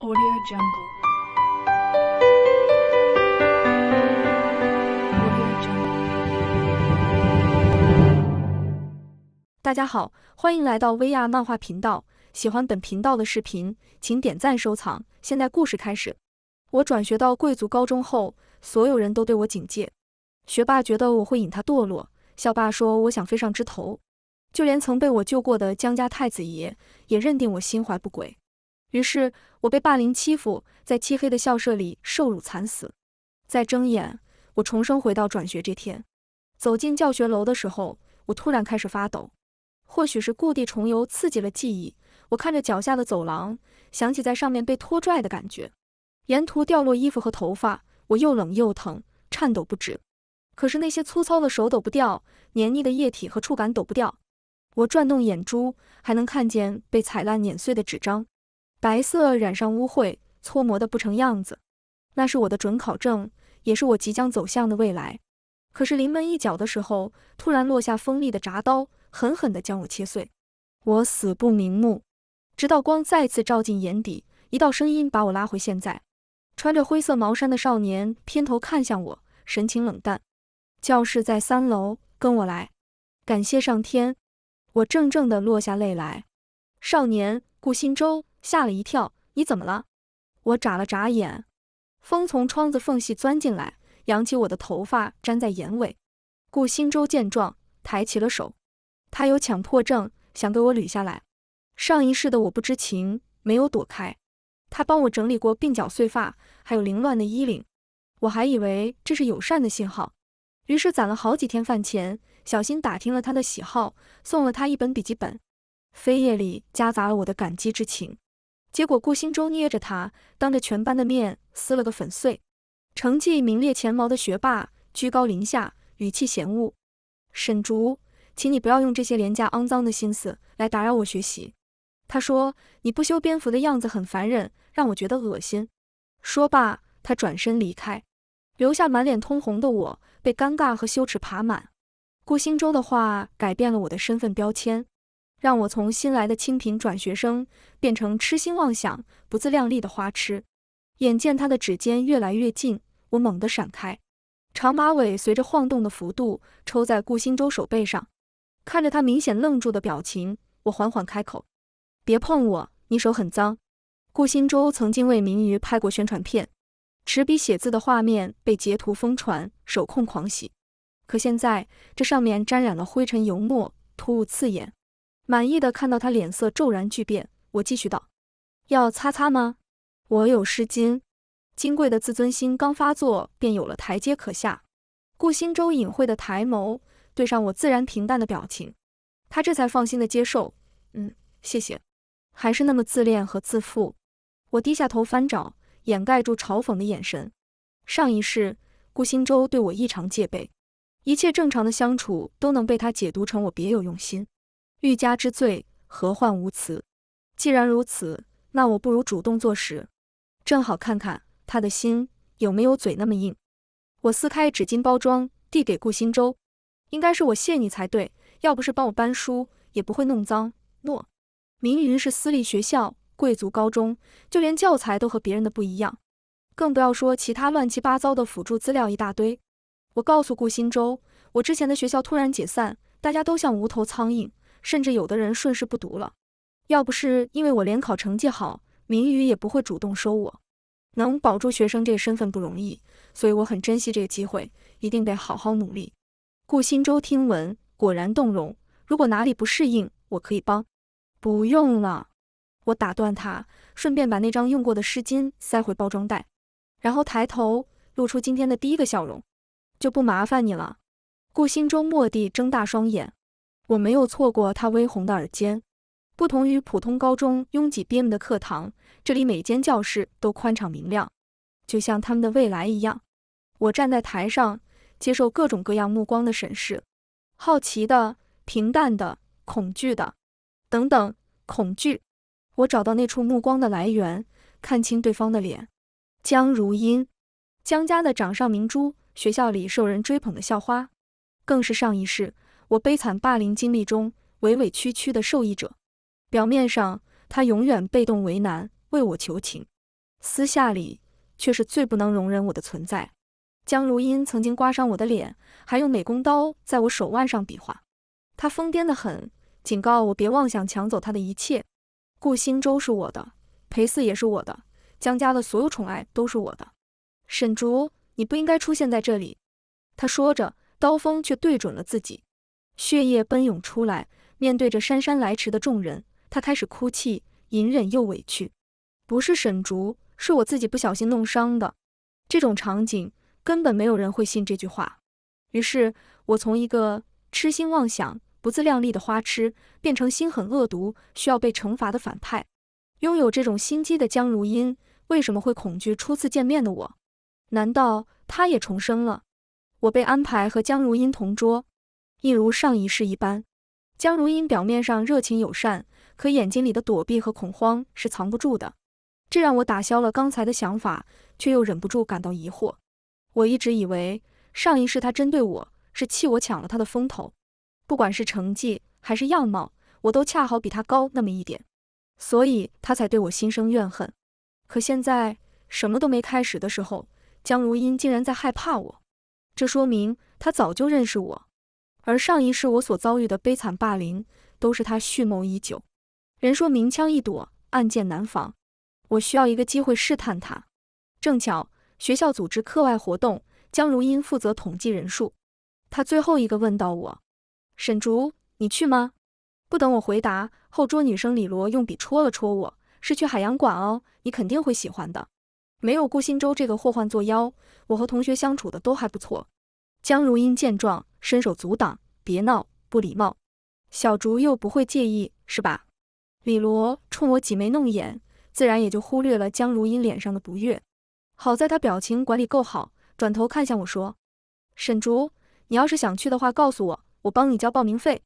AudioJungle。大家好，欢迎来到薇娅漫画频道。喜欢本频道的视频，请点赞收藏。现在故事开始。我转学到贵族高中后，所有人都对我警戒。学霸觉得我会引他堕落，校霸说我想飞上枝头，就连曾被我救过的江家太子爷也认定我心怀不轨。于是，我被霸凌欺负，在漆黑的校舍里受辱惨死。再睁眼，我重生回到转学这天。走进教学楼的时候，我突然开始发抖。或许是故地重游刺激了记忆，我看着脚下的走廊，想起在上面被拖拽的感觉，沿途掉落衣服和头发，我又冷又疼，颤抖不止。可是那些粗糙的手抖不掉，黏腻的液体和触感抖不掉。我转动眼珠，还能看见被踩烂碾碎的纸张。白色染上污秽，搓磨的不成样子。那是我的准考证，也是我即将走向的未来。可是临门一脚的时候，突然落下锋利的铡刀，狠狠地将我切碎。我死不瞑目，直到光再次照进眼底，一道声音把我拉回现在。穿着灰色毛衫的少年偏头看向我，神情冷淡。教室在三楼，跟我来。感谢上天，我怔怔地落下泪来。少年顾新洲。吓了一跳，你怎么了？我眨了眨眼，风从窗子缝隙钻进来，扬起我的头发，粘在眼尾。顾星洲见状，抬起了手，他有强迫症，想给我捋下来。上一世的我不知情，没有躲开，他帮我整理过鬓角碎发，还有凌乱的衣领，我还以为这是友善的信号，于是攒了好几天饭钱，小心打听了他的喜好，送了他一本笔记本，扉页里夹杂了我的感激之情。结果顾星舟捏着他，当着全班的面撕了个粉碎。成绩名列前茅的学霸居高临下，语气嫌恶：“沈竹，请你不要用这些廉价肮脏的心思来打扰我学习。”他说：“你不修边幅的样子很烦人，让我觉得恶心。”说罢，他转身离开，留下满脸通红的我，被尴尬和羞耻爬满。顾星舟的话改变了我的身份标签。让我从新来的清贫转学生变成痴心妄想、不自量力的花痴。眼见他的指尖越来越近，我猛地闪开，长马尾随着晃动的幅度抽在顾星洲手背上。看着他明显愣住的表情，我缓缓开口：“别碰我，你手很脏。”顾星洲曾经为明娱拍过宣传片，持笔写字的画面被截图疯传，手控狂喜。可现在这上面沾染了灰尘油墨，突兀刺眼。满意的看到他脸色骤然巨变，我继续道：“要擦擦吗？我有湿巾。”金贵的自尊心刚发作，便有了台阶可下。顾新洲隐晦的抬眸，对上我自然平淡的表情，他这才放心的接受。嗯，谢谢。还是那么自恋和自负。我低下头翻找，掩盖住嘲讽的眼神。上一世，顾新洲对我异常戒备，一切正常的相处都能被他解读成我别有用心。欲加之罪，何患无辞？既然如此，那我不如主动坐实，正好看看他的心有没有嘴那么硬。我撕开纸巾包装，递给顾新洲，应该是我谢你才对。要不是帮我搬书，也不会弄脏。诺，明云是私立学校，贵族高中，就连教材都和别人的不一样，更不要说其他乱七八糟的辅助资料一大堆。我告诉顾新洲，我之前的学校突然解散，大家都像无头苍蝇。甚至有的人顺势不读了，要不是因为我联考成绩好，明宇也不会主动收我。能保住学生这个身份不容易，所以我很珍惜这个机会，一定得好好努力。顾新洲听闻，果然动容。如果哪里不适应，我可以帮。不用了，我打断他，顺便把那张用过的湿巾塞回包装袋，然后抬头露出今天的第一个笑容，就不麻烦你了。顾新洲蓦地睁大双眼。我没有错过他微红的耳尖。不同于普通高中拥挤憋闷的课堂，这里每间教室都宽敞明亮，就像他们的未来一样。我站在台上，接受各种各样目光的审视，好奇的、平淡的、恐惧的，等等，恐惧。我找到那处目光的来源，看清对方的脸。江如茵，江家的掌上明珠，学校里受人追捧的校花，更是上一世。我悲惨霸凌经历中委委屈屈的受益者，表面上他永远被动为难，为我求情，私下里却是最不能容忍我的存在。江如茵曾经刮伤我的脸，还用美工刀在我手腕上比划，他疯癫的很，警告我别妄想抢走他的一切。顾星洲是我的，裴四也是我的，江家的所有宠爱都是我的。沈竹，你不应该出现在这里。他说着，刀锋却对准了自己。血液奔涌出来，面对着姗姗来迟的众人，他开始哭泣，隐忍又委屈。不是沈竹，是我自己不小心弄伤的。这种场景根本没有人会信这句话。于是，我从一个痴心妄想、不自量力的花痴，变成心狠恶毒、需要被惩罚的反派。拥有这种心机的江如茵，为什么会恐惧初次见面的我？难道她也重生了？我被安排和江如茵同桌。一如上一世一般，江如茵表面上热情友善，可眼睛里的躲避和恐慌是藏不住的。这让我打消了刚才的想法，却又忍不住感到疑惑。我一直以为上一世他针对我是气我抢了他的风头，不管是成绩还是样貌，我都恰好比他高那么一点，所以他才对我心生怨恨。可现在什么都没开始的时候，江如茵竟然在害怕我，这说明他早就认识我。而上一世我所遭遇的悲惨霸凌，都是他蓄谋已久。人说明枪易躲，暗箭难防。我需要一个机会试探他。正巧学校组织课外活动，江如茵负责统计人数。她最后一个问到我：“沈竹，你去吗？”不等我回答，后桌女生李罗用笔戳了戳我：“是去海洋馆哦，你肯定会喜欢的。”没有顾新洲这个祸患作妖，我和同学相处的都还不错。江如茵见状，伸手阻挡：“别闹，不礼貌。”小竹又不会介意，是吧？李罗冲我挤眉弄眼，自然也就忽略了江如茵脸上的不悦。好在她表情管理够好，转头看向我说：“沈竹，你要是想去的话，告诉我，我帮你交报名费。”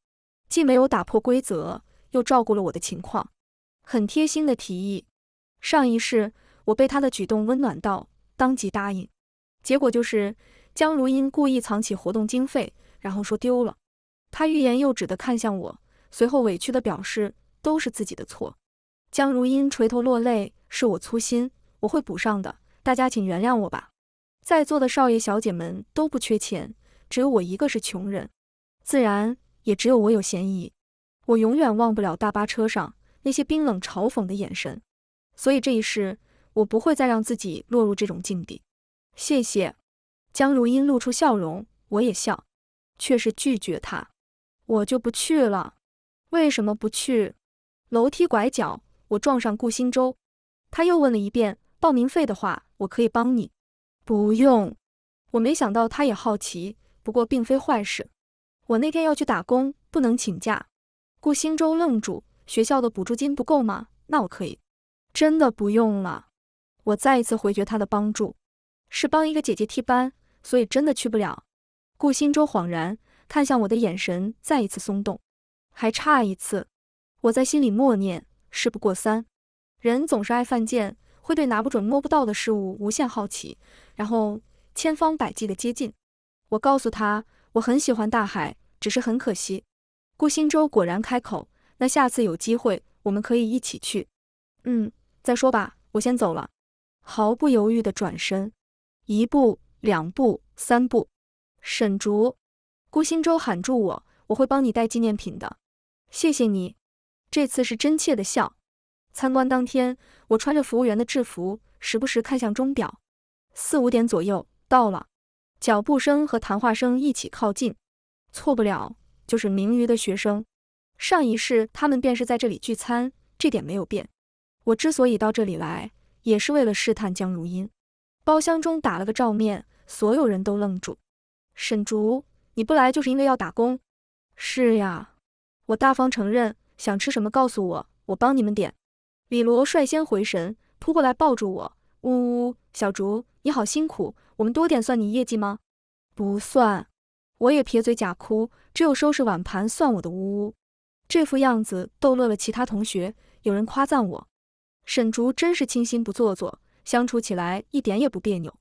既没有打破规则，又照顾了我的情况，很贴心的提议。上一世我被他的举动温暖到，当即答应。结果就是。江如茵故意藏起活动经费，然后说丢了。她欲言又止地看向我，随后委屈的表示都是自己的错。江如茵垂头落泪，是我粗心，我会补上的，大家请原谅我吧。在座的少爷小姐们都不缺钱，只有我一个是穷人，自然也只有我有嫌疑。我永远忘不了大巴车上那些冰冷嘲讽的眼神，所以这一世我不会再让自己落入这种境地。谢谢。江如茵露出笑容，我也笑，却是拒绝他。我就不去了。为什么不去？楼梯拐角，我撞上顾星洲。他又问了一遍报名费的话，我可以帮你。不用。我没想到他也好奇，不过并非坏事。我那天要去打工，不能请假。顾星洲愣住。学校的补助金不够吗？那我可以。真的不用了。我再一次回绝他的帮助，是帮一个姐姐替班。所以真的去不了。顾新洲恍然看向我的眼神再一次松动，还差一次。我在心里默念，事不过三。人总是爱犯贱，会对拿不准摸不到的事物无限好奇，然后千方百计的接近。我告诉他，我很喜欢大海，只是很可惜。顾新洲果然开口，那下次有机会我们可以一起去。嗯，再说吧，我先走了。毫不犹豫的转身，一步。两步三步，沈竹，顾星舟喊住我，我会帮你带纪念品的，谢谢你。这次是真切的笑。参观当天，我穿着服务员的制服，时不时看向钟表，四五点左右到了，脚步声和谈话声一起靠近，错不了，就是明瑜的学生。上一世他们便是在这里聚餐，这点没有变。我之所以到这里来，也是为了试探江如茵。包厢中打了个照面。所有人都愣住。沈竹，你不来就是因为要打工？是呀，我大方承认。想吃什么告诉我，我帮你们点。李罗率先回神，扑过来抱住我，呜呜，小竹你好辛苦，我们多点算你业绩吗？不算。我也撇嘴假哭，只有收拾碗盘算我的，呜呜。这副样子逗乐了其他同学，有人夸赞我，沈竹真是清新不做作，相处起来一点也不别扭，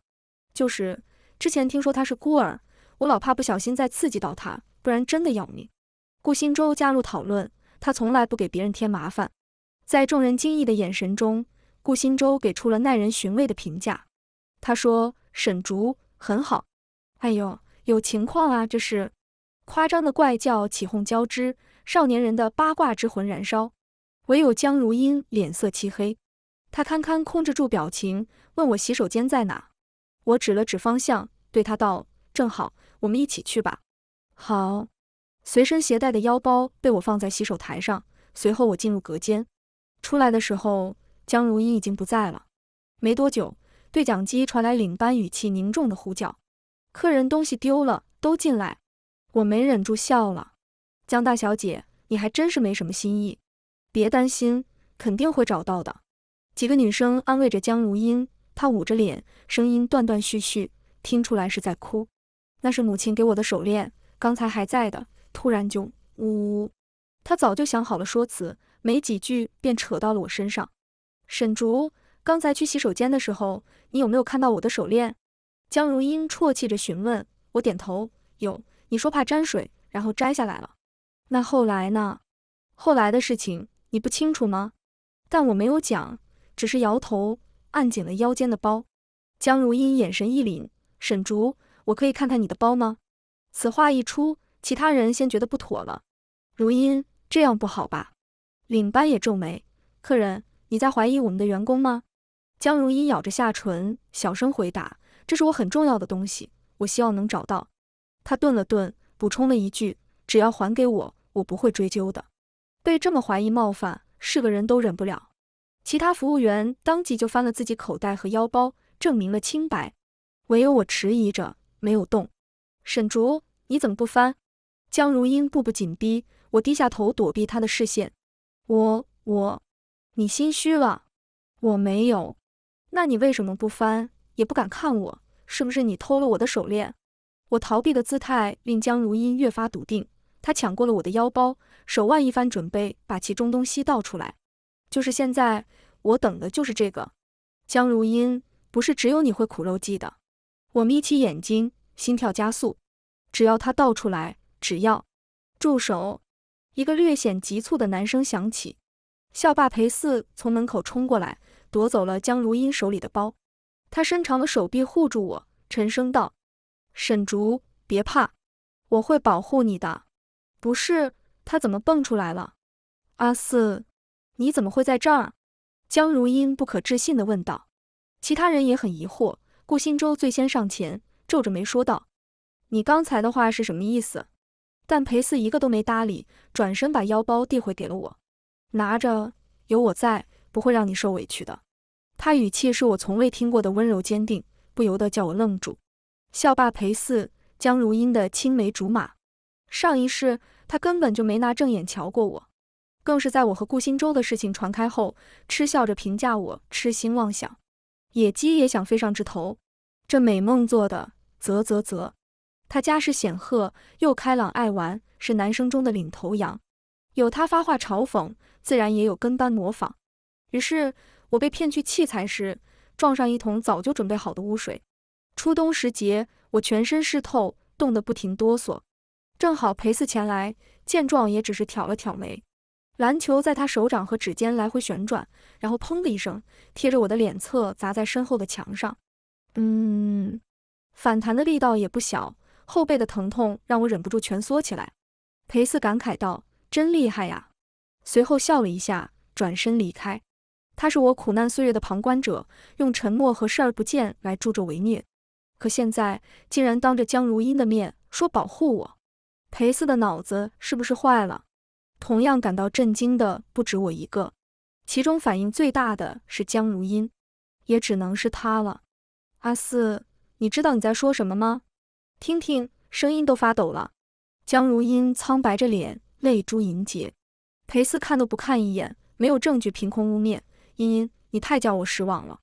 就是。之前听说他是孤儿，我老怕不小心再刺激到他，不然真的要命。顾新洲加入讨论，他从来不给别人添麻烦。在众人惊异的眼神中，顾新洲给出了耐人寻味的评价。他说：“沈竹很好。”哎呦，有情况啊！这是夸张的怪叫，起哄交织，少年人的八卦之魂燃烧。唯有江如茵脸色漆黑，她堪堪控制住表情，问我洗手间在哪。我指了指方向。对他道：“正好，我们一起去吧。”“好。”随身携带的腰包被我放在洗手台上，随后我进入隔间。出来的时候，江如茵已经不在了。没多久，对讲机传来领班语气凝重的呼叫：“客人东西丢了，都进来。”我没忍住笑了：“江大小姐，你还真是没什么心意。”“别担心，肯定会找到的。”几个女生安慰着江如茵，她捂着脸，声音断断续续。听出来是在哭，那是母亲给我的手链，刚才还在的，突然就呜呜。他早就想好了说辞，没几句便扯到了我身上。沈竹，刚才去洗手间的时候，你有没有看到我的手链？江如英啜泣着询问我，点头，有。你说怕沾水，然后摘下来了。那后来呢？后来的事情你不清楚吗？但我没有讲，只是摇头，按紧了腰间的包。江如英眼神一凛。沈竹，我可以看看你的包吗？此话一出，其他人先觉得不妥了。如茵，这样不好吧？领班也皱眉。客人，你在怀疑我们的员工吗？江如茵咬着下唇，小声回答：“这是我很重要的东西，我希望能找到。”她顿了顿，补充了一句：“只要还给我，我不会追究的。”被这么怀疑冒犯，是个人都忍不了。其他服务员当即就翻了自己口袋和腰包，证明了清白。唯有我迟疑着没有动。沈竹，你怎么不翻？江如茵步步紧逼，我低下头躲避她的视线。我我，你心虚了？我没有。那你为什么不翻？也不敢看我，是不是你偷了我的手链？我逃避的姿态令江如茵越发笃定。她抢过了我的腰包，手腕一翻，准备把其中东西倒出来。就是现在，我等的就是这个。江如茵，不是只有你会苦肉计的。我眯起眼睛，心跳加速。只要他倒出来，只要……住手！一个略显急促的男声响起。校霸裴四从门口冲过来，夺走了江如茵手里的包。他伸长了手臂护住我，沉声道：“沈竹，别怕，我会保护你的。”不是他怎么蹦出来了？阿四，你怎么会在这儿？”江如茵不可置信地问道。其他人也很疑惑。顾新洲最先上前，皱着眉说道：“你刚才的话是什么意思？”但裴四一个都没搭理，转身把腰包递回给了我，拿着，有我在，不会让你受委屈的。他语气是我从未听过的温柔坚定，不由得叫我愣住。校霸裴四，江如茵的青梅竹马，上一世他根本就没拿正眼瞧过我，更是在我和顾新洲的事情传开后，嗤笑着评价我痴心妄想。野鸡也想飞上枝头，这美梦做的啧啧啧。他家世显赫，又开朗爱玩，是男生中的领头羊。有他发话嘲讽，自然也有跟班模仿。于是，我被骗去器材室，撞上一桶早就准备好的污水。初冬时节，我全身湿透，冻得不停哆嗦。正好裴四前来，见状也只是挑了挑眉。篮球在他手掌和指尖来回旋转，然后砰的一声，贴着我的脸侧砸在身后的墙上。嗯，反弹的力道也不小，后背的疼痛让我忍不住蜷缩起来。裴四感慨道：“真厉害呀！”随后笑了一下，转身离开。他是我苦难岁月的旁观者，用沉默和视而不见来助纣为虐。可现在竟然当着江如茵的面说保护我，裴四的脑子是不是坏了？同样感到震惊的不止我一个，其中反应最大的是江如茵，也只能是他了。阿四，你知道你在说什么吗？听听，声音都发抖了。江如茵苍白着脸，泪珠盈睫。裴四看都不看一眼，没有证据，凭空污蔑。茵茵，你太叫我失望了。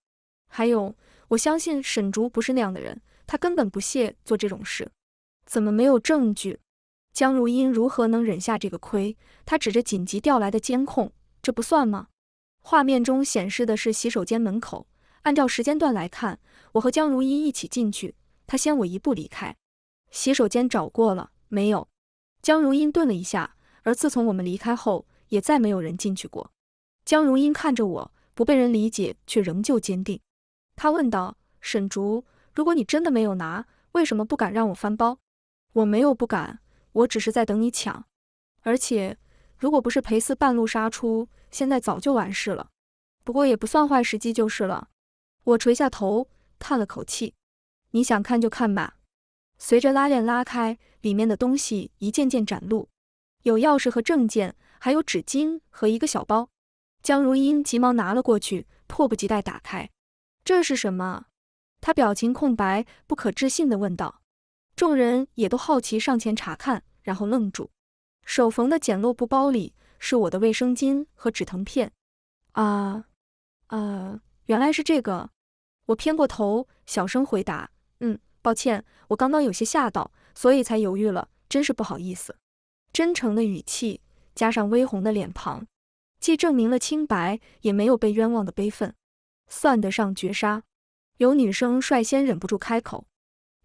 还有，我相信沈竹不是那样的人，他根本不屑做这种事。怎么没有证据？江如茵如何能忍下这个亏？他指着紧急调来的监控，这不算吗？画面中显示的是洗手间门口。按照时间段来看，我和江如茵一起进去，他先我一步离开。洗手间找过了，没有。江如茵顿了一下，而自从我们离开后，也再没有人进去过。江如茵看着我，不被人理解，却仍旧坚定。他问道：“沈竹，如果你真的没有拿，为什么不敢让我翻包？”我没有不敢。我只是在等你抢，而且如果不是裴四半路杀出，现在早就完事了。不过也不算坏时机就是了。我垂下头，叹了口气。你想看就看吧。随着拉链拉开，里面的东西一件件展露，有钥匙和证件，还有纸巾和一个小包。江如茵急忙拿了过去，迫不及待打开。这是什么？她表情空白，不可置信地问道。众人也都好奇上前查看。然后愣住，手缝的简陋布包里是我的卫生巾和止疼片。啊啊，原来是这个！我偏过头，小声回答：“嗯，抱歉，我刚刚有些吓到，所以才犹豫了，真是不好意思。”真诚的语气加上微红的脸庞，既证明了清白，也没有被冤枉的悲愤，算得上绝杀。有女生率先忍不住开口：“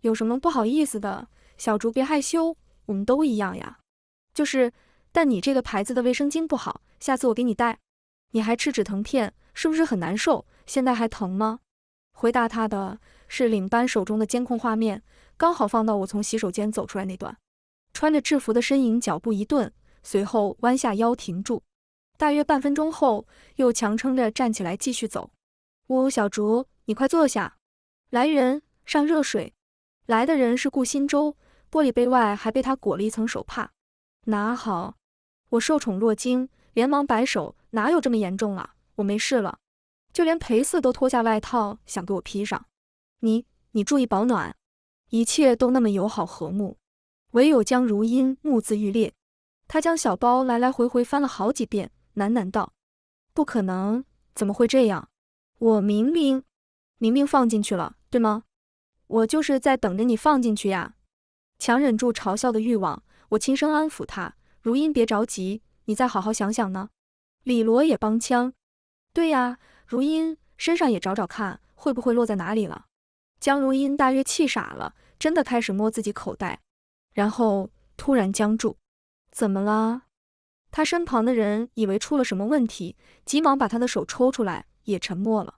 有什么不好意思的？小竹别害羞。”我们都一样呀，就是，但你这个牌子的卫生巾不好，下次我给你带。你还吃止疼片，是不是很难受？现在还疼吗？回答他的是领班手中的监控画面，刚好放到我从洗手间走出来那段，穿着制服的身影脚步一顿，随后弯下腰停住，大约半分钟后又强撑着站起来继续走。呜，小竹，你快坐下。来人，上热水。来的人是顾新洲。玻璃杯外还被他裹了一层手帕，拿好。我受宠若惊，连忙摆手，哪有这么严重啊，我没事了。就连裴四都脱下外套想给我披上，你你注意保暖。一切都那么友好和睦，唯有江如茵目眦欲裂。她将小包来来回回翻了好几遍，喃喃道：“不可能，怎么会这样？我明明明明放进去了，对吗？我就是在等着你放进去呀。”强忍住嘲笑的欲望，我轻声安抚他：“如茵，别着急，你再好好想想呢。”李罗也帮腔：“对呀，如茵，身上也找找看，会不会落在哪里了？”江如茵大约气傻了，真的开始摸自己口袋，然后突然僵住。怎么了？他身旁的人以为出了什么问题，急忙把他的手抽出来，也沉默了。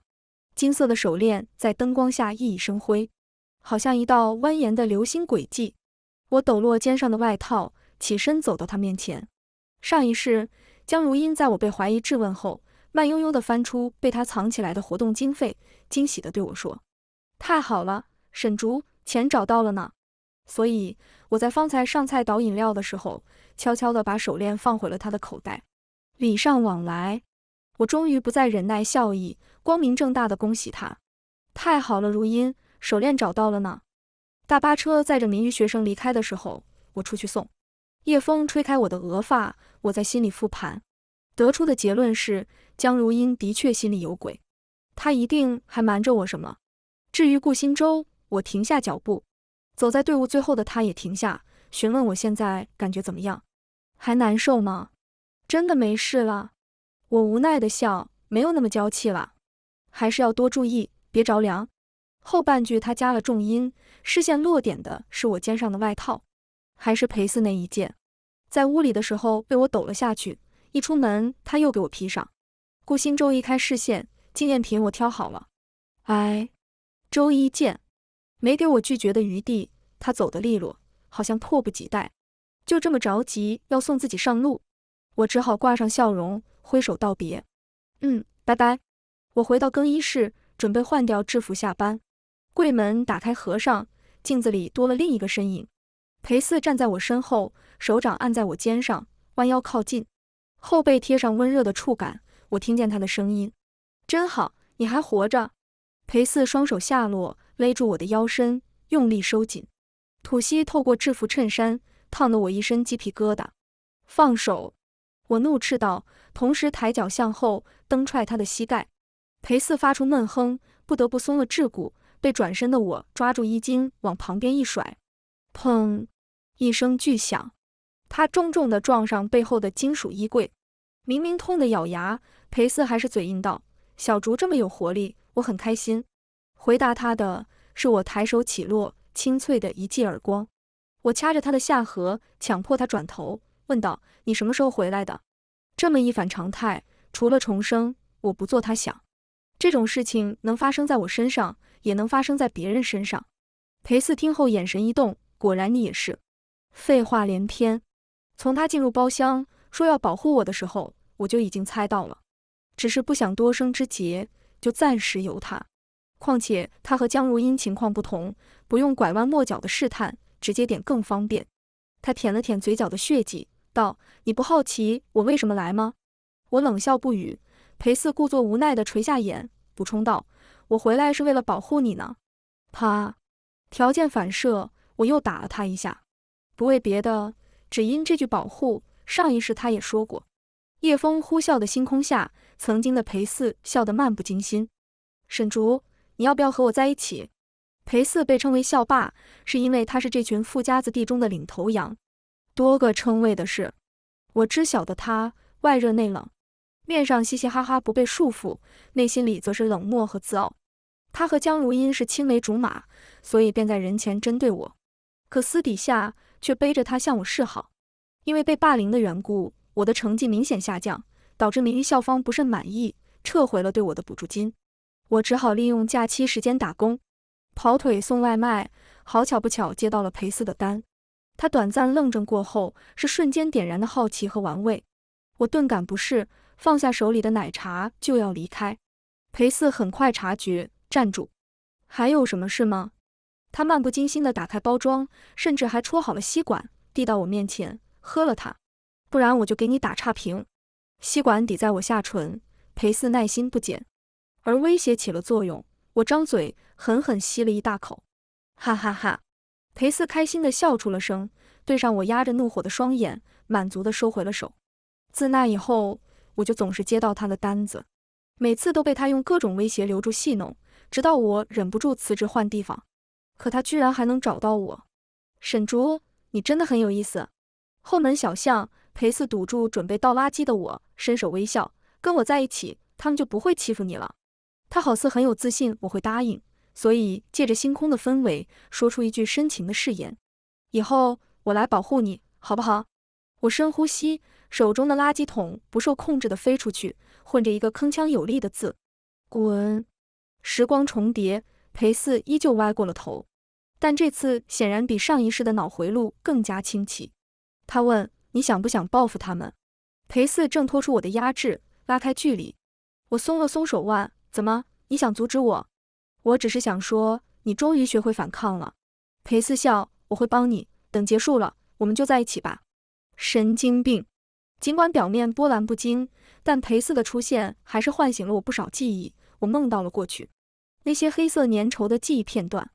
金色的手链在灯光下熠熠生辉，好像一道蜿蜒的流星轨迹。我抖落肩上的外套，起身走到他面前。上一世，江如茵在我被怀疑质问后，慢悠悠地翻出被他藏起来的活动经费，惊喜地对我说：“太好了，沈竹，钱找到了呢。”所以我在方才上菜倒饮料的时候，悄悄地把手链放回了他的口袋。礼尚往来，我终于不再忍耐，笑意光明正大的恭喜他：“太好了，如茵，手链找到了呢。”大巴车载着民育学生离开的时候，我出去送。夜风吹开我的额发，我在心里复盘，得出的结论是江如茵的确心里有鬼，她一定还瞒着我什么。至于顾新洲，我停下脚步，走在队伍最后的他也停下，询问我现在感觉怎么样，还难受吗？真的没事了。我无奈的笑，没有那么娇气了，还是要多注意，别着凉。后半句他加了重音，视线落点的是我肩上的外套，还是裴四那一件？在屋里的时候被我抖了下去，一出门他又给我披上。顾新洲移开视线，纪念品我挑好了。哎，周一见，没给我拒绝的余地。他走得利落，好像迫不及待，就这么着急要送自己上路。我只好挂上笑容，挥手道别。嗯，拜拜。我回到更衣室，准备换掉制服下班。柜门打开合上，镜子里多了另一个身影。裴四站在我身后，手掌按在我肩上，弯腰靠近，后背贴上温热的触感。我听见他的声音，真好，你还活着。裴四双手下落，勒住我的腰身，用力收紧，吐息透过制服衬衫，烫得我一身鸡皮疙瘩。放手！我怒斥道，同时抬脚向后蹬踹他的膝盖。裴四发出闷哼，不得不松了桎梏。被转身的我抓住衣襟往旁边一甩，砰一声巨响，他重重的撞上背后的金属衣柜，明明痛得咬牙，裴四还是嘴硬道：“小竹这么有活力，我很开心。”回答他的是我抬手起落，清脆的一记耳光。我掐着他的下颌，强迫他转头，问道：“你什么时候回来的？”这么一反常态，除了重生，我不做他想这种事情能发生在我身上。也能发生在别人身上。裴四听后眼神一动，果然你也是。废话连篇。从他进入包厢说要保护我的时候，我就已经猜到了，只是不想多生之节，就暂时由他。况且他和江如茵情况不同，不用拐弯抹角的试探，直接点更方便。他舔了舔嘴角的血迹，道：“你不好奇我为什么来吗？”我冷笑不语。裴四故作无奈地垂下眼，补充道。我回来是为了保护你呢。啪，条件反射，我又打了他一下。不为别的，只因这句保护，上一世他也说过。夜风呼啸的星空下，曾经的裴四笑得漫不经心。沈竹，你要不要和我在一起？裴四被称为校霸，是因为他是这群富家子弟中的领头羊。多个称谓的是我知晓的他，外热内冷，面上嘻嘻哈哈不被束缚，内心里则是冷漠和自傲。他和江如茵是青梅竹马，所以便在人前针对我，可私底下却背着他向我示好。因为被霸凌的缘故，我的成绩明显下降，导致名誉校方不甚满意，撤回了对我的补助金。我只好利用假期时间打工，跑腿送外卖。好巧不巧，接到了裴四的单。他短暂愣怔过后，是瞬间点燃的好奇和玩味。我顿感不适，放下手里的奶茶就要离开。裴四很快察觉。站住，还有什么事吗？他漫不经心地打开包装，甚至还戳好了吸管，递到我面前，喝了它，不然我就给你打差评。吸管抵在我下唇，裴四耐心不减，而威胁起了作用。我张嘴，狠狠吸了一大口，哈哈哈！裴四开心地笑出了声，对上我压着怒火的双眼，满足地收回了手。自那以后，我就总是接到他的单子，每次都被他用各种威胁留住，戏弄。直到我忍不住辞职换地方，可他居然还能找到我。沈竹，你真的很有意思。后门小巷，裴四堵住准备倒垃圾的我，伸手微笑：“跟我在一起，他们就不会欺负你了。”他好似很有自信，我会答应。所以借着星空的氛围，说出一句深情的誓言：“以后我来保护你，好不好？”我深呼吸，手中的垃圾桶不受控制的飞出去，混着一个铿锵有力的字：“滚。”时光重叠，裴四依旧歪过了头，但这次显然比上一世的脑回路更加清奇。他问：“你想不想报复他们？”裴四挣脱出我的压制，拉开距离。我松了松手腕，怎么？你想阻止我？我只是想说，你终于学会反抗了。裴四笑：“我会帮你，等结束了，我们就在一起吧。”神经病。尽管表面波澜不惊，但裴四的出现还是唤醒了我不少记忆。我梦到了过去那些黑色粘稠的记忆片段。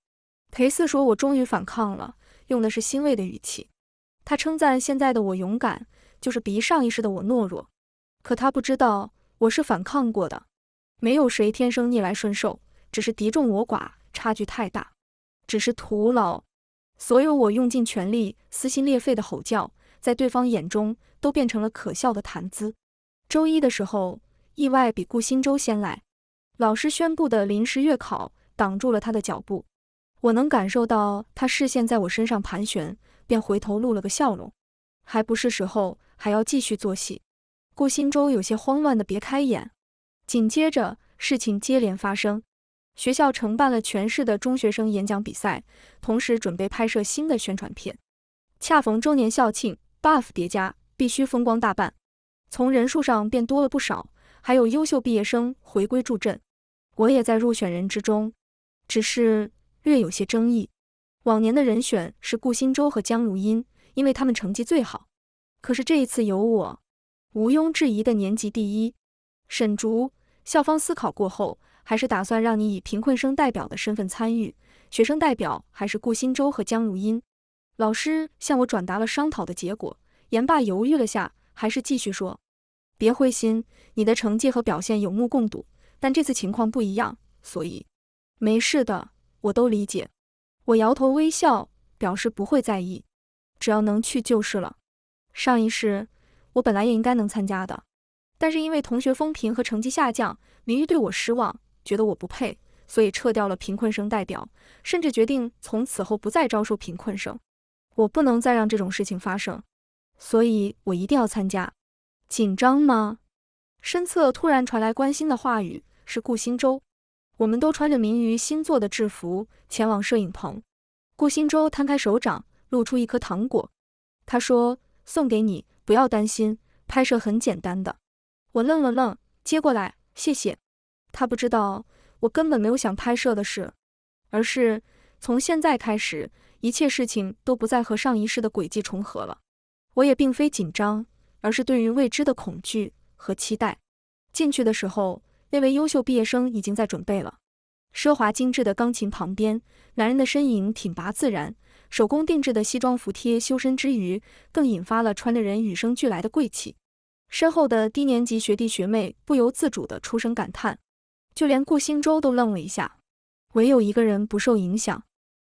裴四说：“我终于反抗了。”用的是欣慰的语气，他称赞现在的我勇敢，就是比上一世的我懦弱。可他不知道我是反抗过的，没有谁天生逆来顺受，只是敌众我寡，差距太大，只是徒劳。所有我用尽全力、撕心裂肺的吼叫，在对方眼中都变成了可笑的谈资。周一的时候，意外比顾新洲先来。老师宣布的临时月考挡住了他的脚步，我能感受到他视线在我身上盘旋，便回头露了个笑容。还不是时候，还要继续做戏。顾心舟有些慌乱的别开眼，紧接着事情接连发生。学校承办了全市的中学生演讲比赛，同时准备拍摄新的宣传片，恰逢周年校庆，buff 叠加，必须风光大办。从人数上便多了不少，还有优秀毕业生回归助阵。我也在入选人之中，只是略有些争议。往年的人选是顾新洲和江如茵，因为他们成绩最好。可是这一次有我，毋庸置疑的年级第一。沈竹，校方思考过后，还是打算让你以贫困生代表的身份参与。学生代表还是顾新洲和江如茵。老师向我转达了商讨的结果。言罢犹豫了下，还是继续说：“别灰心，你的成绩和表现有目共睹。”但这次情况不一样，所以没事的，我都理解。我摇头微笑，表示不会在意，只要能去就是了。上一世我本来也应该能参加的，但是因为同学风评和成绩下降，明玉对我失望，觉得我不配，所以撤掉了贫困生代表，甚至决定从此后不再招收贫困生。我不能再让这种事情发生，所以我一定要参加。紧张吗？身侧突然传来关心的话语。是顾星洲，我们都穿着明娱新做的制服前往摄影棚。顾星洲摊开手掌，露出一颗糖果，他说：“送给你，不要担心，拍摄很简单的。”我愣了愣，接过来，谢谢。他不知道我根本没有想拍摄的事，而是从现在开始，一切事情都不再和上一世的轨迹重合了。我也并非紧张，而是对于未知的恐惧和期待。进去的时候。那位优秀毕业生已经在准备了，奢华精致的钢琴旁边，男人的身影挺拔自然，手工定制的西装服贴修身之余，更引发了穿着人与生俱来的贵气。身后的低年级学弟学妹不由自主的出声感叹，就连顾星洲都愣了一下，唯有一个人不受影响。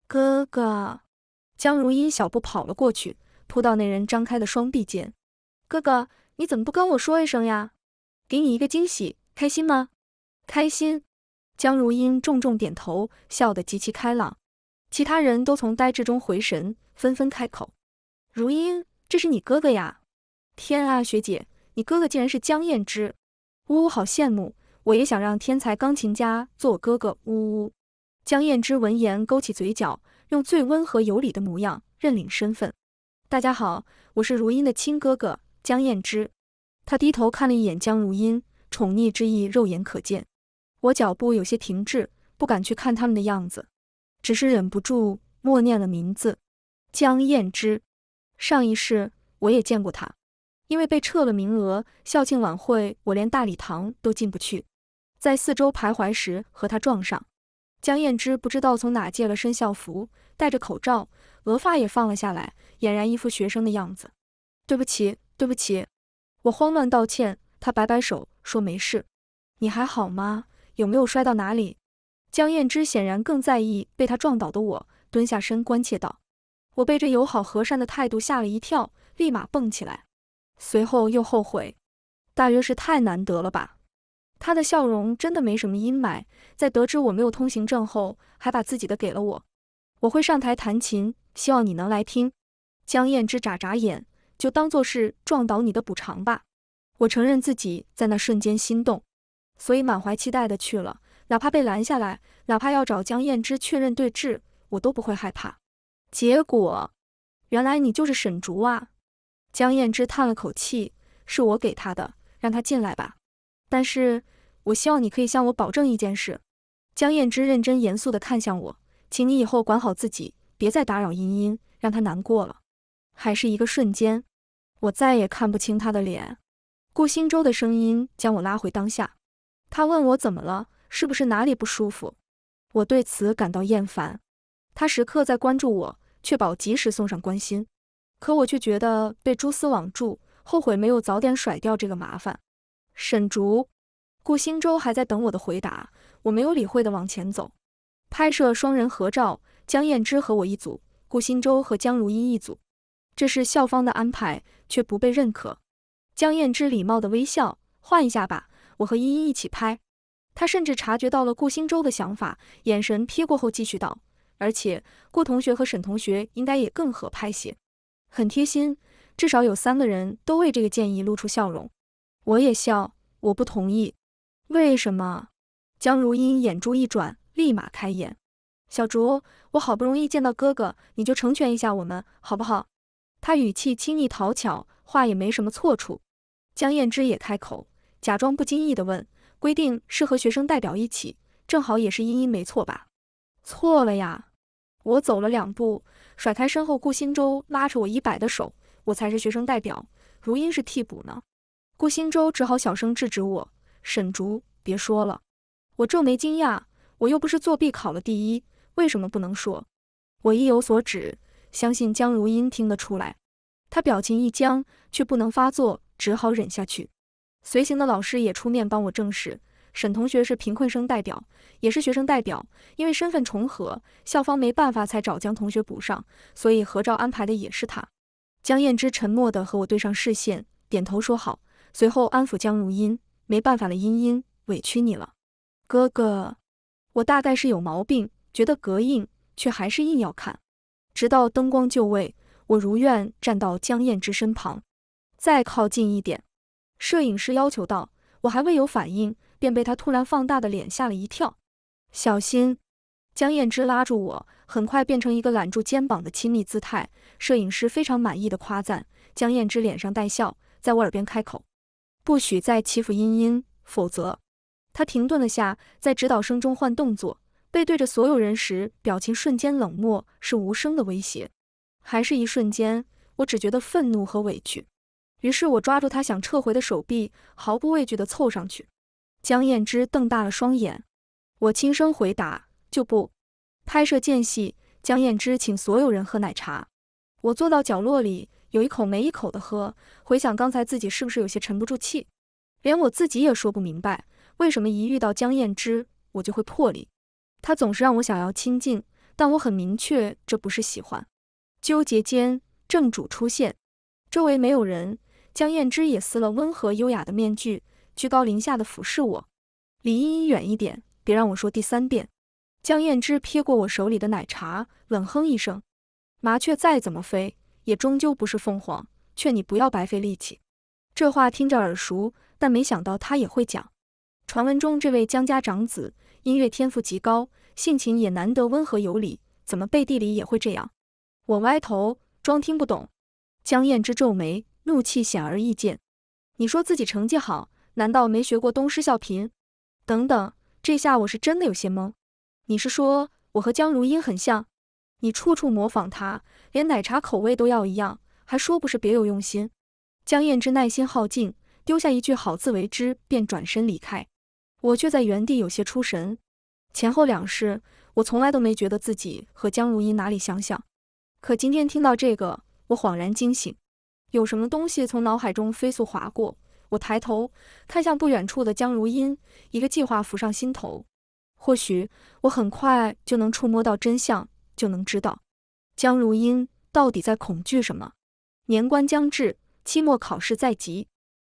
哥哥，江如茵小步跑了过去，扑到那人张开的双臂间。哥哥，你怎么不跟我说一声呀？给你一个惊喜。开心吗？开心。江如茵重重点头，笑得极其开朗。其他人都从呆滞中回神，纷纷开口：“如茵，这是你哥哥呀！天啊，学姐，你哥哥竟然是江晏之！呜呜，好羡慕，我也想让天才钢琴家做我哥哥！呜呜。”江晏之闻言勾起嘴角，用最温和有礼的模样认领身份：“大家好，我是如茵的亲哥哥江晏之。”他低头看了一眼江如茵。宠溺之意肉眼可见，我脚步有些停滞，不敢去看他们的样子，只是忍不住默念了名字：江晏之。上一世我也见过他，因为被撤了名额，校庆晚会我连大礼堂都进不去，在四周徘徊时和他撞上。江晏之不知道从哪借了身校服，戴着口罩，额发也放了下来，俨然一副学生的样子。对不起，对不起，我慌乱道歉。他摆摆手。说没事，你还好吗？有没有摔到哪里？江晏之显然更在意被他撞倒的我，蹲下身关切道。我被这友好和善的态度吓了一跳，立马蹦起来，随后又后悔，大约是太难得了吧。他的笑容真的没什么阴霾，在得知我没有通行证后，还把自己的给了我。我会上台弹琴，希望你能来听。江晏之眨眨眼，就当做是撞倒你的补偿吧。我承认自己在那瞬间心动，所以满怀期待的去了，哪怕被拦下来，哪怕要找江燕之确认对质，我都不会害怕。结果，原来你就是沈竹啊！江燕之叹了口气，是我给他的，让他进来吧。但是我希望你可以向我保证一件事。江燕之认真严肃地看向我，请你以后管好自己，别再打扰茵茵，让她难过了。还是一个瞬间，我再也看不清她的脸。顾星洲的声音将我拉回当下，他问我怎么了，是不是哪里不舒服？我对此感到厌烦，他时刻在关注我，确保及时送上关心，可我却觉得被蛛丝网住，后悔没有早点甩掉这个麻烦。沈竹，顾星洲还在等我的回答，我没有理会的往前走，拍摄双人合照，江晏之和我一组，顾星洲和江如茵一组，这是校方的安排，却不被认可。江晏之礼貌的微笑，换一下吧，我和茵茵一起拍。他甚至察觉到了顾星洲的想法，眼神瞥过后，继续道：“而且顾同学和沈同学应该也更合拍些，很贴心。”至少有三个人都为这个建议露出笑容。我也笑，我不同意。为什么？江如茵眼珠一转，立马开眼：“小竹，我好不容易见到哥哥，你就成全一下我们，好不好？”她语气轻易讨巧，话也没什么错处。江燕之也开口，假装不经意地问：“规定是和学生代表一起，正好也是茵茵，没错吧？”“错了呀！”我走了两步，甩开身后顾新洲拉着我衣摆的手，我才是学生代表，如茵是替补呢。顾新洲只好小声制止我：“沈竹，别说了。”我皱眉惊讶：“我又不是作弊考了第一，为什么不能说？”我意有所指，相信江如茵听得出来。她表情一僵，却不能发作。只好忍下去。随行的老师也出面帮我证实，沈同学是贫困生代表，也是学生代表，因为身份重合，校方没办法才找江同学补上，所以合照安排的也是他。江晏之沉默地和我对上视线，点头说好。随后安抚江如茵：“没办法了，茵茵，委屈你了。”哥哥，我大概是有毛病，觉得膈应，却还是硬要看。直到灯光就位，我如愿站到江晏之身旁。再靠近一点，摄影师要求道。我还未有反应，便被他突然放大的脸吓了一跳。小心！江燕之拉住我，很快变成一个揽住肩膀的亲密姿态。摄影师非常满意的夸赞。江燕之脸上带笑，在我耳边开口：“不许再欺负茵茵，否则……”他停顿了下，在指导声中换动作，背对着所有人时，表情瞬间冷漠，是无声的威胁。还是一瞬间，我只觉得愤怒和委屈。于是我抓住他想撤回的手臂，毫不畏惧地凑上去。江燕之瞪大了双眼。我轻声回答：“就不。”拍摄间隙，江燕之请所有人喝奶茶。我坐到角落里，有一口没一口的喝。回想刚才自己是不是有些沉不住气，连我自己也说不明白，为什么一遇到江燕之，我就会破例。他总是让我想要亲近，但我很明确，这不是喜欢。纠结间，正主出现，周围没有人。江晏之也撕了温和优雅的面具，居高临下的俯视我：“离依依，远一点，别让我说第三遍。”江晏之瞥过我手里的奶茶，冷哼一声：“麻雀再怎么飞，也终究不是凤凰，劝你不要白费力气。”这话听着耳熟，但没想到他也会讲。传闻中这位江家长子，音乐天赋极高，性情也难得温和有礼，怎么背地里也会这样？我歪头装听不懂。江晏之皱眉。怒气显而易见。你说自己成绩好，难道没学过东施效颦？等等，这下我是真的有些懵。你是说我和江如茵很像？你处处模仿她，连奶茶口味都要一样，还说不是别有用心？江晏之耐心耗尽，丢下一句“好自为之”，便转身离开。我却在原地有些出神。前后两世，我从来都没觉得自己和江如茵哪里相像，可今天听到这个，我恍然惊醒。有什么东西从脑海中飞速划过，我抬头看向不远处的江如茵，一个计划浮上心头。或许我很快就能触摸到真相，就能知道江如茵到底在恐惧什么。年关将至，期末考试在即，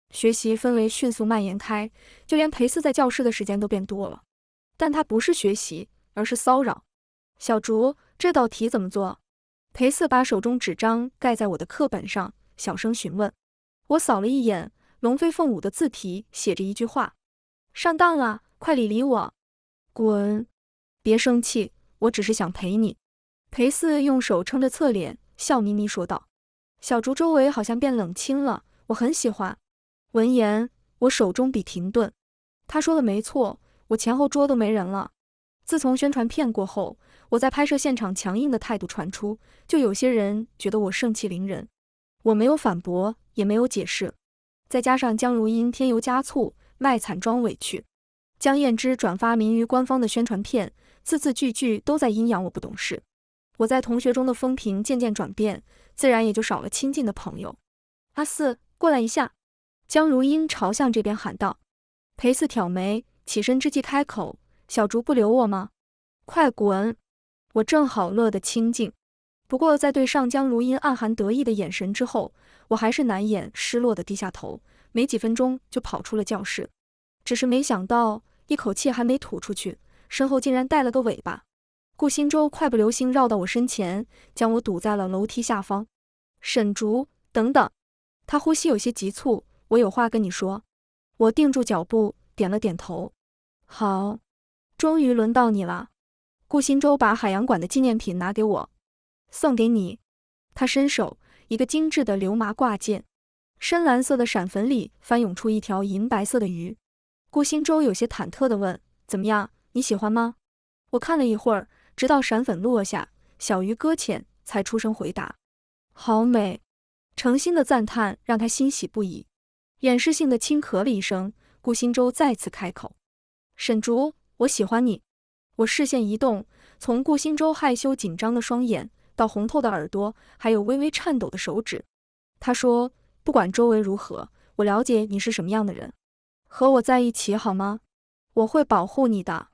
学习氛围迅速蔓延开，就连裴四在教室的时间都变多了。但他不是学习，而是骚扰。小竹，这道题怎么做？裴四把手中纸张盖在我的课本上。小声询问，我扫了一眼龙飞凤舞的字体，写着一句话：“上当了，快理理我，滚！别生气，我只是想陪你。”裴四用手撑着侧脸，笑眯眯说道：“小竹周围好像变冷清了，我很喜欢。”闻言，我手中笔停顿。他说的没错，我前后桌都没人了。自从宣传片过后，我在拍摄现场强硬的态度传出，就有些人觉得我盛气凌人。我没有反驳，也没有解释。再加上江如茵添油加醋，卖惨装委屈。江晏之转发明于官方的宣传片，字字句句都在阴阳我不懂事。我在同学中的风评渐渐转变，自然也就少了亲近的朋友。阿四，过来一下！江如茵朝向这边喊道。裴四挑眉，起身之际开口：“小竹不留我吗？快滚！我正好乐得清静。”不过，在对上江如茵暗含得意的眼神之后，我还是难掩失落的低下头。没几分钟就跑出了教室，只是没想到一口气还没吐出去，身后竟然带了个尾巴。顾新洲快步流星绕到我身前，将我堵在了楼梯下方。沈竹，等等！他呼吸有些急促，我有话跟你说。我定住脚步，点了点头。好，终于轮到你了。顾新洲把海洋馆的纪念品拿给我。送给你，他伸手，一个精致的流麻挂件，深蓝色的闪粉里翻涌出一条银白色的鱼。顾星洲有些忐忑地问：“怎么样，你喜欢吗？”我看了一会儿，直到闪粉落下，小鱼搁浅，才出声回答：“好美。”诚心的赞叹让他欣喜不已，掩饰性的轻咳了一声，顾星洲再次开口：“沈竹，我喜欢你。”我视线移动，从顾星洲害羞紧张的双眼。到红透的耳朵，还有微微颤抖的手指。他说：“不管周围如何，我了解你是什么样的人，和我在一起好吗？我会保护你的。”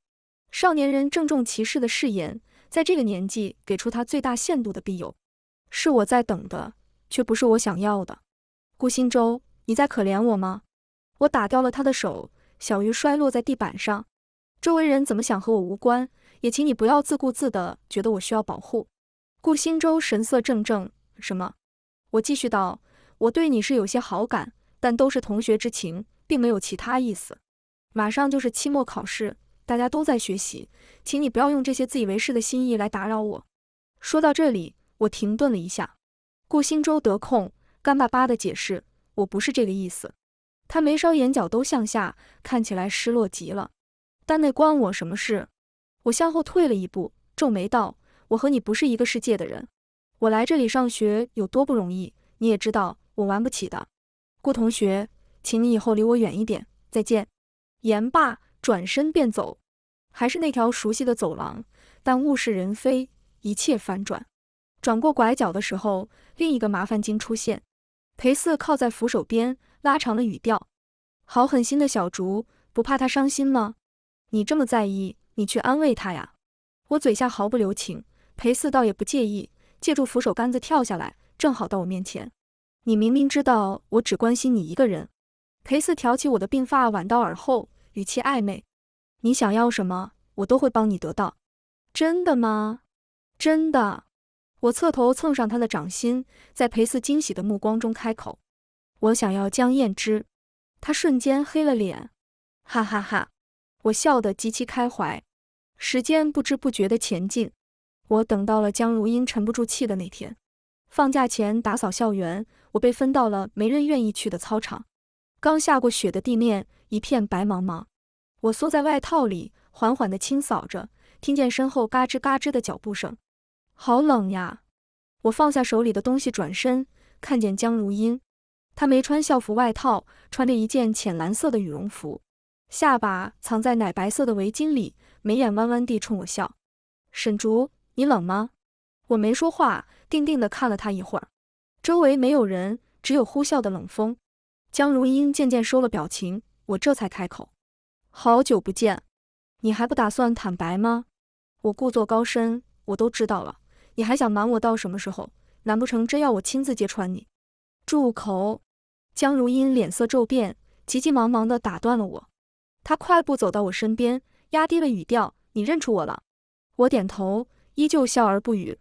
少年人郑重其事的誓言，在这个年纪给出他最大限度的庇佑。是我在等的，却不是我想要的。顾星洲，你在可怜我吗？我打掉了他的手，小鱼摔落在地板上。周围人怎么想和我无关，也请你不要自顾自的觉得我需要保护。顾新洲神色怔怔，什么？我继续道：“我对你是有些好感，但都是同学之情，并没有其他意思。马上就是期末考试，大家都在学习，请你不要用这些自以为是的心意来打扰我。”说到这里，我停顿了一下。顾新洲得空，干巴巴地解释：“我不是这个意思。”他眉梢眼角都向下，看起来失落极了。但那关我什么事？我向后退了一步，皱眉道。我和你不是一个世界的人，我来这里上学有多不容易，你也知道，我玩不起的。顾同学，请你以后离我远一点。再见。言罢，转身便走。还是那条熟悉的走廊，但物是人非，一切翻转。转过拐角的时候，另一个麻烦精出现。裴四靠在扶手边，拉长了语调：“好狠心的小竹，不怕他伤心吗？你这么在意，你去安慰他呀。”我嘴下毫不留情。裴四倒也不介意，借助扶手杆子跳下来，正好到我面前。你明明知道我只关心你一个人。裴四挑起我的鬓发挽到耳后，语气暧昧：“你想要什么，我都会帮你得到。”真的吗？真的。我侧头蹭上他的掌心，在裴四惊喜的目光中开口：“我想要江燕之。”他瞬间黑了脸。哈哈哈！我笑得极其开怀。时间不知不觉地前进。我等到了江如茵沉不住气的那天，放假前打扫校园，我被分到了没人愿意去的操场。刚下过雪的地面一片白茫茫，我缩在外套里，缓缓地清扫着，听见身后嘎吱嘎吱的脚步声。好冷呀！我放下手里的东西，转身看见江如茵，她没穿校服外套，穿着一件浅蓝色的羽绒服，下巴藏在奶白色的围巾里，眉眼弯弯地冲我笑。沈竹。你冷吗？我没说话，定定地看了他一会儿。周围没有人，只有呼啸的冷风。江如茵渐渐收了表情，我这才开口：“好久不见，你还不打算坦白吗？”我故作高深：“我都知道了，你还想瞒我到什么时候？难不成真要我亲自揭穿你？”住口！江如茵脸色骤变，急急忙忙地打断了我。她快步走到我身边，压低了语调：“你认出我了？”我点头。依旧笑而不语。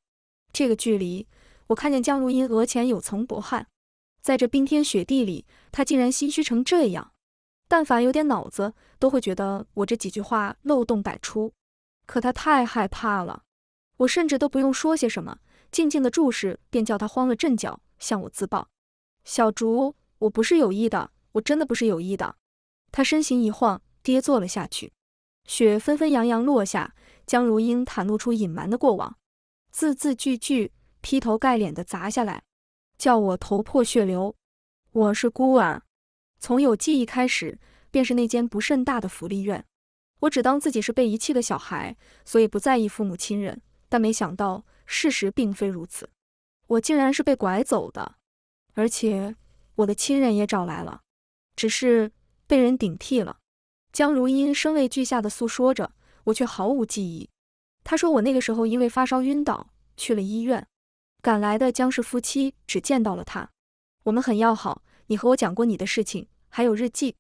这个距离，我看见江如茵额前有层薄汗。在这冰天雪地里，她竟然心虚成这样。但凡有点脑子，都会觉得我这几句话漏洞百出。可她太害怕了，我甚至都不用说些什么，静静的注视，便叫她慌了阵脚，向我自爆：“小竹，我不是有意的，我真的不是有意的。”他身形一晃，跌坐了下去。雪纷纷扬扬落下。江如英袒露出隐瞒的过往，字字句句劈头盖脸的砸下来，叫我头破血流。我是孤儿，从有记忆开始便是那间不甚大的福利院。我只当自己是被遗弃的小孩，所以不在意父母亲人。但没想到事实并非如此，我竟然是被拐走的，而且我的亲人也找来了，只是被人顶替了。江如英声泪俱下的诉说着。我却毫无记忆。他说我那个时候因为发烧晕倒，去了医院。赶来的将是夫妻只见到了他。我们很要好，你和我讲过你的事情，还有日记。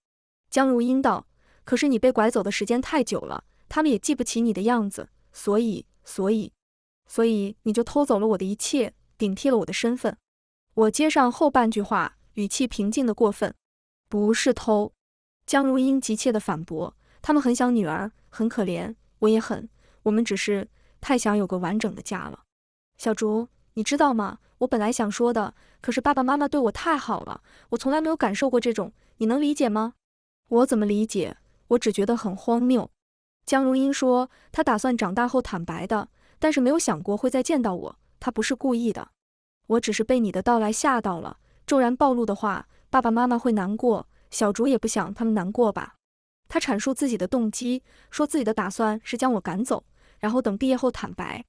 江如英道，可是你被拐走的时间太久了，他们也记不起你的样子，所以，所以，所以你就偷走了我的一切，顶替了我的身份。我接上后半句话，语气平静的过分。不是偷。江如英急切的反驳。他们很想女儿，很可怜，我也很。我们只是太想有个完整的家了。小竹，你知道吗？我本来想说的，可是爸爸妈妈对我太好了，我从来没有感受过这种。你能理解吗？我怎么理解？我只觉得很荒谬。江如英说，她打算长大后坦白的，但是没有想过会再见到我。她不是故意的，我只是被你的到来吓到了。骤然暴露的话，爸爸妈妈会难过，小竹也不想他们难过吧。他阐述自己的动机，说自己的打算是将我赶走，然后等毕业后坦白。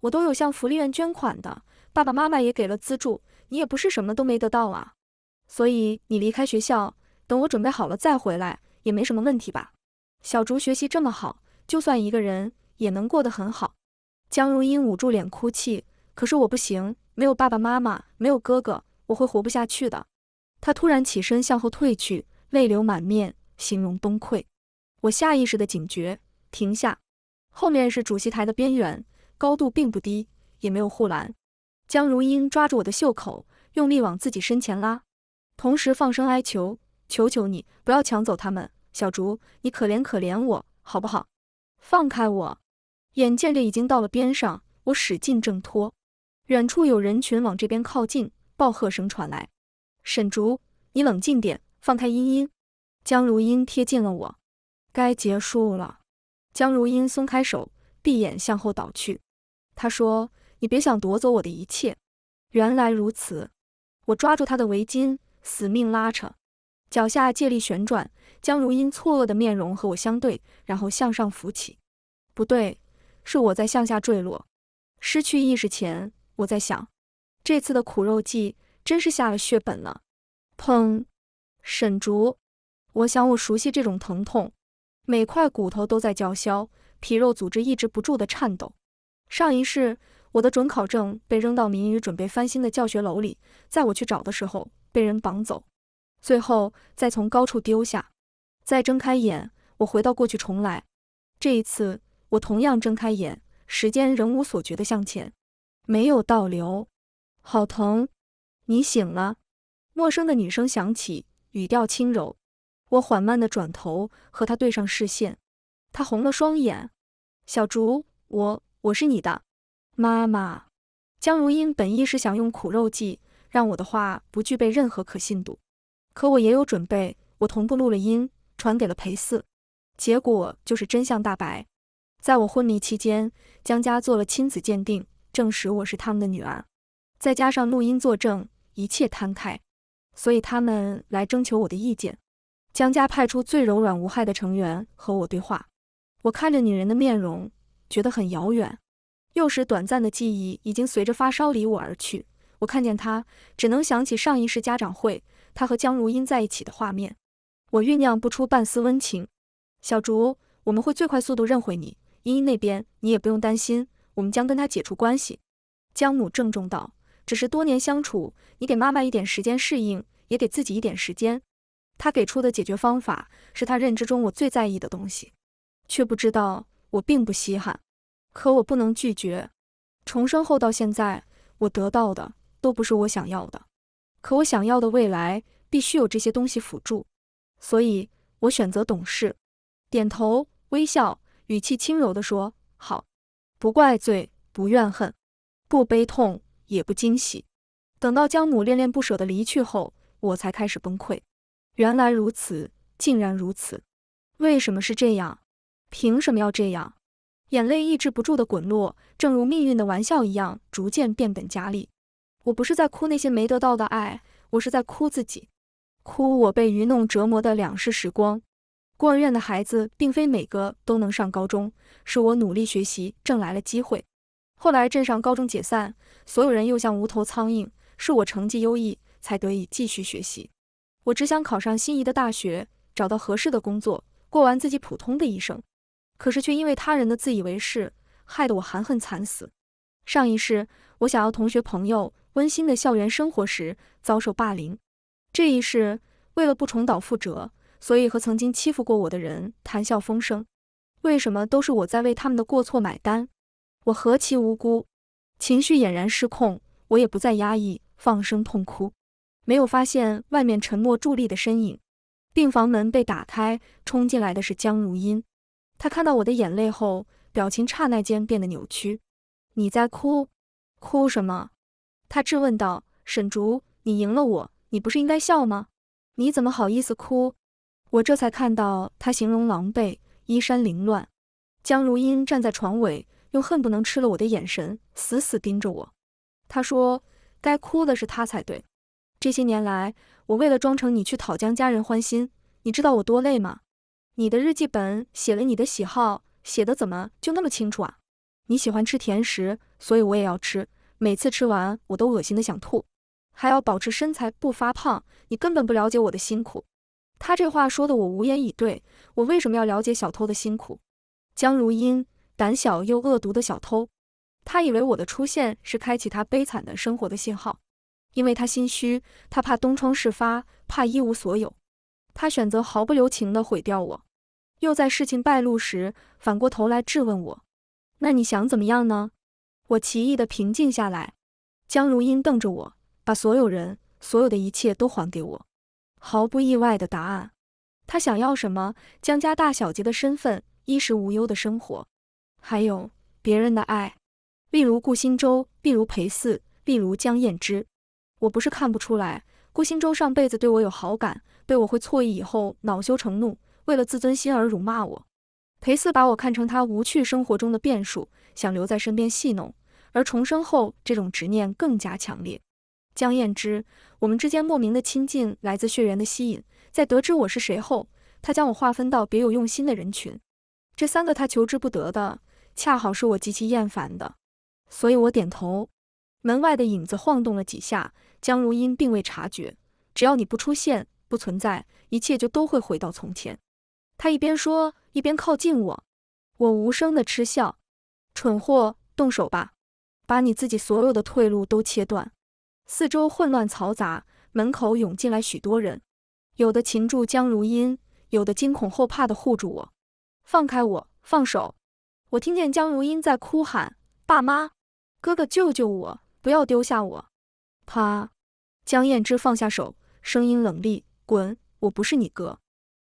我都有向福利院捐款的，爸爸妈妈也给了资助，你也不是什么都没得到啊。所以你离开学校，等我准备好了再回来，也没什么问题吧？小竹学习这么好，就算一个人也能过得很好。江如茵捂住脸哭泣，可是我不行，没有爸爸妈妈，没有哥哥，我会活不下去的。她突然起身向后退去，泪流满面。形容崩溃，我下意识的警觉，停下。后面是主席台的边缘，高度并不低，也没有护栏。江如茵抓住我的袖口，用力往自己身前拉，同时放声哀求：“求求你，不要抢走他们，小竹，你可怜可怜我，好不好？放开我！”眼见着已经到了边上，我使劲挣脱。远处有人群往这边靠近，暴喝声传来：“沈竹，你冷静点，放开茵茵。”江如茵贴近了我，该结束了。江如茵松开手，闭眼向后倒去。她说：“你别想夺走我的一切。”原来如此，我抓住她的围巾，死命拉扯，脚下借力旋转。江如茵错愕的面容和我相对，然后向上浮起。不对，是我在向下坠落。失去意识前，我在想，这次的苦肉计真是下了血本了。砰！沈竹。我想，我熟悉这种疼痛，每块骨头都在叫嚣，皮肉组织抑制不住的颤抖。上一世，我的准考证被扔到民宇准备翻新的教学楼里，在我去找的时候被人绑走，最后再从高处丢下。再睁开眼，我回到过去重来。这一次，我同样睁开眼，时间仍无所觉的向前，没有倒流。好疼！你醒了。陌生的女声响起，语调轻柔。我缓慢地转头和他对上视线，他红了双眼。小竹，我我是你的妈妈。江如茵本意是想用苦肉计，让我的话不具备任何可信度。可我也有准备，我同步录了音，传给了裴四。结果就是真相大白。在我昏迷期间，江家做了亲子鉴定，证实我是他们的女儿。再加上录音作证，一切摊开。所以他们来征求我的意见。江家派出最柔软无害的成员和我对话。我看着女人的面容，觉得很遥远。幼时短暂的记忆已经随着发烧离我而去。我看见她，只能想起上一世家长会，她和江如茵在一起的画面。我酝酿不出半丝温情。小竹，我们会最快速度认回你。茵茵那边，你也不用担心，我们将跟她解除关系。江母郑重道：“只是多年相处，你给妈妈一点时间适应，也给自己一点时间。”他给出的解决方法是他认知中我最在意的东西，却不知道我并不稀罕。可我不能拒绝。重生后到现在，我得到的都不是我想要的。可我想要的未来必须有这些东西辅助，所以，我选择懂事，点头，微笑，语气轻柔的说：“好，不怪罪，不怨恨，不悲痛，也不惊喜。”等到江母恋恋不舍的离去后，我才开始崩溃。原来如此，竟然如此！为什么是这样？凭什么要这样？眼泪抑制不住的滚落，正如命运的玩笑一样，逐渐变本加厉。我不是在哭那些没得到的爱，我是在哭自己，哭我被愚弄折磨的两世时光。孤儿院的孩子并非每个都能上高中，是我努力学习挣来了机会。后来镇上高中解散，所有人又像无头苍蝇，是我成绩优异才得以继续学习。我只想考上心仪的大学，找到合适的工作，过完自己普通的一生。可是却因为他人的自以为是，害得我含恨惨死。上一世，我想要同学朋友温馨的校园生活时，遭受霸凌。这一世，为了不重蹈覆辙，所以和曾经欺负过我的人谈笑风生。为什么都是我在为他们的过错买单？我何其无辜！情绪俨然失控，我也不再压抑，放声痛哭。没有发现外面沉默伫立的身影，病房门被打开，冲进来的是江如茵。她看到我的眼泪后，表情刹那间变得扭曲。你在哭？哭什么？她质问道。沈竹，你赢了我，你不是应该笑吗？你怎么好意思哭？我这才看到她形容狼狈，衣衫凌乱。江如茵站在床尾，用恨不能吃了我的眼神死死盯着我。她说：“该哭的是她才对。”这些年来，我为了装成你去讨江家人欢心，你知道我多累吗？你的日记本写了你的喜好，写的怎么就那么清楚啊？你喜欢吃甜食，所以我也要吃，每次吃完我都恶心的想吐，还要保持身材不发胖，你根本不了解我的辛苦。他这话说的我无言以对，我为什么要了解小偷的辛苦？江如茵，胆小又恶毒的小偷，他以为我的出现是开启他悲惨的生活的信号。因为他心虚，他怕东窗事发，怕一无所有，他选择毫不留情的毁掉我，又在事情败露时反过头来质问我。那你想怎么样呢？我奇异的平静下来。江如茵瞪着我，把所有人、所有的一切都还给我。毫不意外的答案，他想要什么？江家大小姐的身份，衣食无忧的生活，还有别人的爱，例如顾新洲，例如裴四，例如江晏之。我不是看不出来，顾星洲上辈子对我有好感，对我会错意以后恼羞成怒，为了自尊心而辱骂我。裴四把我看成他无趣生活中的变数，想留在身边戏弄。而重生后，这种执念更加强烈。江晏之，我们之间莫名的亲近来自血缘的吸引。在得知我是谁后，他将我划分到别有用心的人群。这三个他求之不得的，恰好是我极其厌烦的。所以，我点头。门外的影子晃动了几下。江如茵并未察觉，只要你不出现、不存在，一切就都会回到从前。他一边说，一边靠近我。我无声的嗤笑，蠢货，动手吧，把你自己所有的退路都切断。四周混乱嘈杂，门口涌进来许多人，有的擒住江如茵，有的惊恐后怕的护住我。放开我，放手！我听见江如茵在哭喊：“爸妈，哥哥，救救我，不要丢下我！”啪。江燕之放下手，声音冷厉：“滚！我不是你哥。”“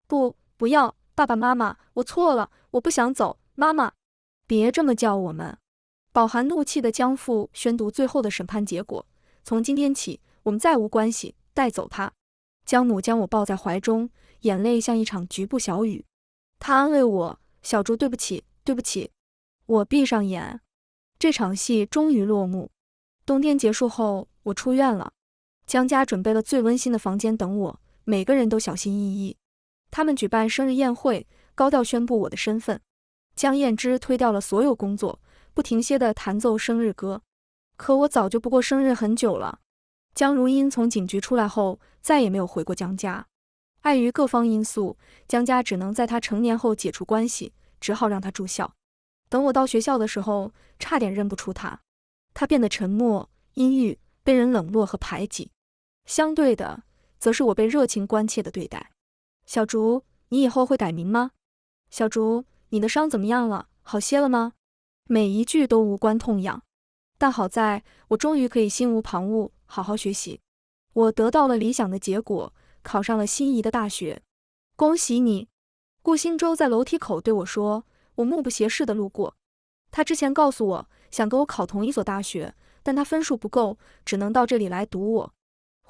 不，不要！爸爸妈妈，我错了，我不想走。”“妈妈，别这么叫我们。”饱含怒气的江父宣读最后的审判结果：“从今天起，我们再无关系。”带走他。江母将我抱在怀中，眼泪像一场局部小雨。她安慰我：“小朱，对不起，对不起。”我闭上眼，这场戏终于落幕。冬天结束后，我出院了。江家准备了最温馨的房间等我，每个人都小心翼翼。他们举办生日宴会，高调宣布我的身份。江燕之推掉了所有工作，不停歇地弹奏生日歌。可我早就不过生日很久了。江如茵从警局出来后，再也没有回过江家。碍于各方因素，江家只能在她成年后解除关系，只好让她住校。等我到学校的时候，差点认不出她。她变得沉默、阴郁，被人冷落和排挤。相对的，则是我被热情关切的对待。小竹，你以后会改名吗？小竹，你的伤怎么样了？好些了吗？每一句都无关痛痒，但好在我终于可以心无旁骛，好好学习。我得到了理想的结果，考上了心仪的大学。恭喜你，顾星洲在楼梯口对我说。我目不斜视的路过，他之前告诉我想跟我考同一所大学，但他分数不够，只能到这里来读我。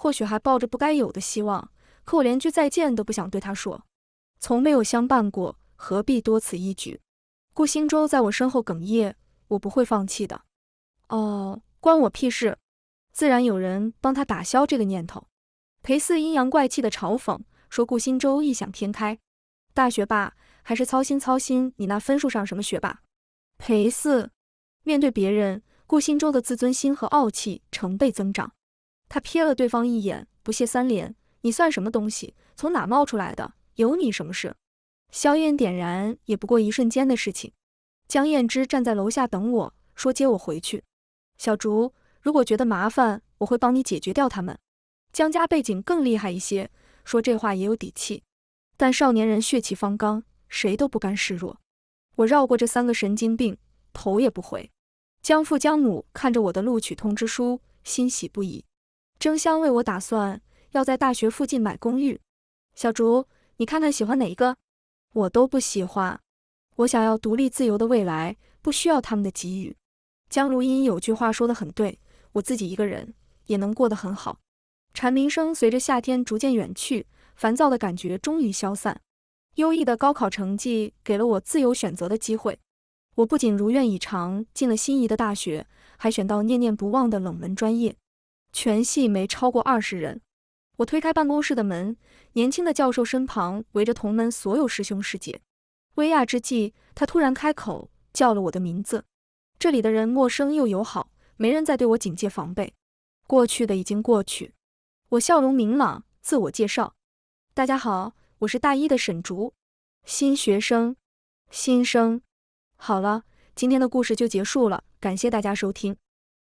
或许还抱着不该有的希望，可我连句再见都不想对他说。从没有相伴过，何必多此一举？顾星洲在我身后哽咽：“我不会放弃的。”哦，关我屁事！自然有人帮他打消这个念头。裴四阴阳怪气的嘲讽说：“顾星洲异想天开，大学霸还是操心操心你那分数上什么学霸？”裴四面对别人，顾星洲的自尊心和傲气成倍增长。他瞥了对方一眼，不屑三连：“你算什么东西？从哪冒出来的？有你什么事？”硝烟点燃也不过一瞬间的事情。江燕之站在楼下等我说接我回去。小竹，如果觉得麻烦，我会帮你解决掉他们。江家背景更厉害一些，说这话也有底气。但少年人血气方刚，谁都不甘示弱。我绕过这三个神经病，头也不回。江父江母看着我的录取通知书，欣喜不已。争相为我打算，要在大学附近买公寓。小竹，你看看喜欢哪一个？我都不喜欢。我想要独立自由的未来，不需要他们的给予。江如茵有句话说得很对，我自己一个人也能过得很好。蝉鸣声随着夏天逐渐远去，烦躁的感觉终于消散。优异的高考成绩给了我自由选择的机会。我不仅如愿以偿进了心仪的大学，还选到念念不忘的冷门专业。全系没超过二十人。我推开办公室的门，年轻的教授身旁围着同门所有师兄师姐。微讶之际，他突然开口叫了我的名字。这里的人陌生又友好，没人再对我警戒防备。过去的已经过去。我笑容明朗，自我介绍：“大家好，我是大一的沈竹，新学生，新生。”好了，今天的故事就结束了，感谢大家收听。